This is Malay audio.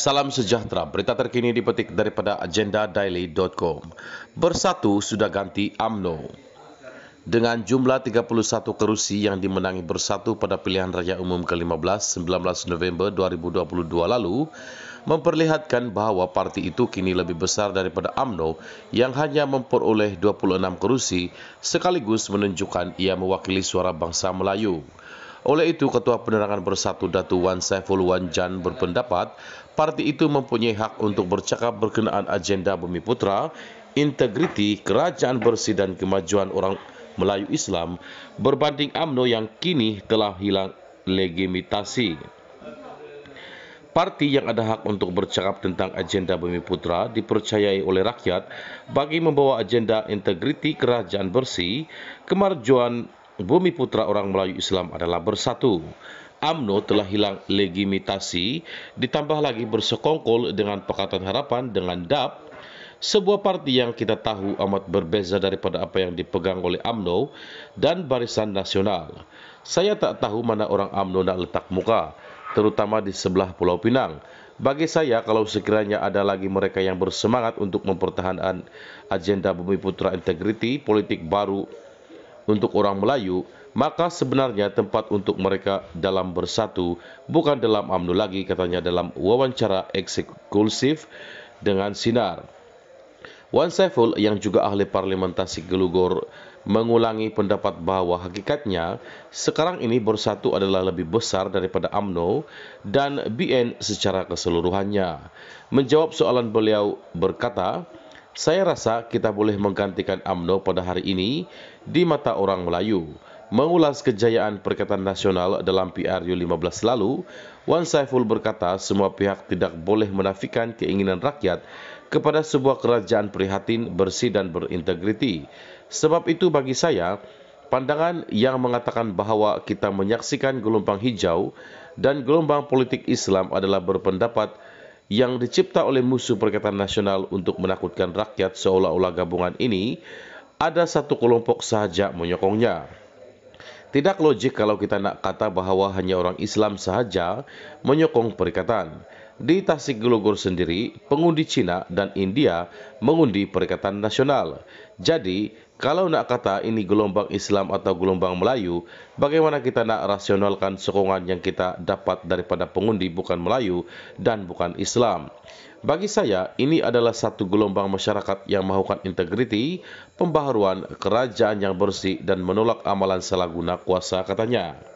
Salam sejahtera. Berita terkini dipetik daripada agendadaily.com. Bersatu sudah ganti AMNO. Dengan jumlah 31 kerusi yang dimenangi bersatu pada pilihan raya umum ke-15 19 November 2022 lalu, memperlihatkan bahawa parti itu kini lebih besar daripada AMNO yang hanya memperoleh 26 kerusi sekaligus menunjukkan ia mewakili suara bangsa Melayu. Oleh itu, Ketua Penerangan Bersatu Datu Wan Saiful Wan Jan berpendapat parti itu mempunyai hak untuk bercakap berkenaan agenda Bumi Putra, integriti, kerajaan bersih dan kemajuan orang Melayu Islam berbanding AMNO yang kini telah hilang legitimasi. Parti yang ada hak untuk bercakap tentang agenda Bumi Putra dipercayai oleh rakyat bagi membawa agenda integriti kerajaan bersih, kemajuan bumi putra orang Melayu Islam adalah bersatu. AMNO telah hilang legitimasi ditambah lagi bersekongkol dengan Pakatan Harapan dengan DAP sebuah parti yang kita tahu amat berbeza daripada apa yang dipegang oleh AMNO dan Barisan Nasional. Saya tak tahu mana orang AMNO nak letak muka, terutama di sebelah Pulau Pinang. Bagi saya, kalau sekiranya ada lagi mereka yang bersemangat untuk mempertahankan agenda Bumi Putra integriti politik baru untuk orang Melayu, maka sebenarnya tempat untuk mereka dalam bersatu bukan dalam UMNO lagi katanya dalam wawancara eksekutif dengan Sinar. Wan Saiful yang juga ahli parlimentasi Gelugor mengulangi pendapat bahawa hakikatnya sekarang ini bersatu adalah lebih besar daripada AMNO dan BN secara keseluruhannya. Menjawab soalan beliau berkata, saya rasa kita boleh menggantikan AMNO pada hari ini di mata orang Melayu. Mengulas kejayaan Perikatan Nasional dalam PRU 15 lalu, Wan Saiful berkata semua pihak tidak boleh menafikan keinginan rakyat kepada sebuah kerajaan prihatin, bersih dan berintegriti. Sebab itu bagi saya, pandangan yang mengatakan bahawa kita menyaksikan gelombang hijau dan gelombang politik Islam adalah berpendapat berpendapat yang dicipta oleh musuh perkataan nasional untuk menakutkan rakyat seolah-olah gabungan ini ada satu kelompok sahaja menyokongnya. Tidak logik kalau kita nak kata bahawa hanya orang Islam sahaja menyokong perikatan. Di Tasik Gelugur sendiri, pengundi Cina dan India mengundi Perikatan Nasional. Jadi, kalau nak kata ini gelombang Islam atau gelombang Melayu, bagaimana kita nak rasionalkan sokongan yang kita dapat daripada pengundi bukan Melayu dan bukan Islam? Bagi saya, ini adalah satu gelombang masyarakat yang melakukan integriti, pembaharuan, kerajaan yang bersih, dan menolak amalan salah guna kuasa katanya.